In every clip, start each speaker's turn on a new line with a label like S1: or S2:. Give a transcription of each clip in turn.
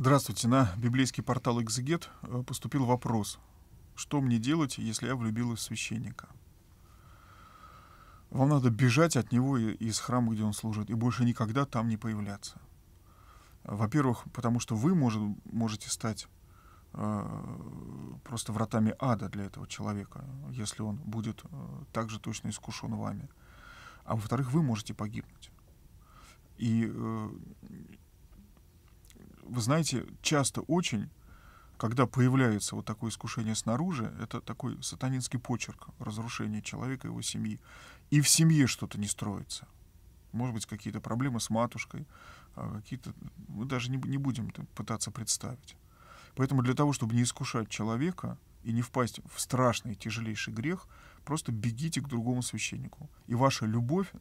S1: Здравствуйте. На библейский портал «Экзегет» э, поступил вопрос. Что мне делать, если я влюбилась в священника? Вам надо бежать от него из храма, где он служит, и больше никогда там не появляться. Во-первых, потому что вы может, можете стать э, просто вратами ада для этого человека, если он будет э, так же точно искушен вами. А во-вторых, вы можете погибнуть. И э, вы знаете, часто очень, когда появляется вот такое искушение снаружи, это такой сатанинский почерк разрушения человека, и его семьи. И в семье что-то не строится. Может быть, какие-то проблемы с матушкой, а какие-то... Мы даже не, не будем пытаться представить. Поэтому для того, чтобы не искушать человека и не впасть в страшный, тяжелейший грех, просто бегите к другому священнику. И ваша любовь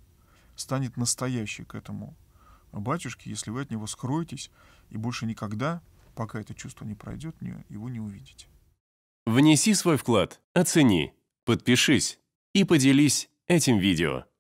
S1: станет настоящей к этому батюшки, если вы от него скроетесь и больше никогда, пока это чувство не пройдет, его не увидите.
S2: Внеси свой вклад, оцени, подпишись и поделись этим видео.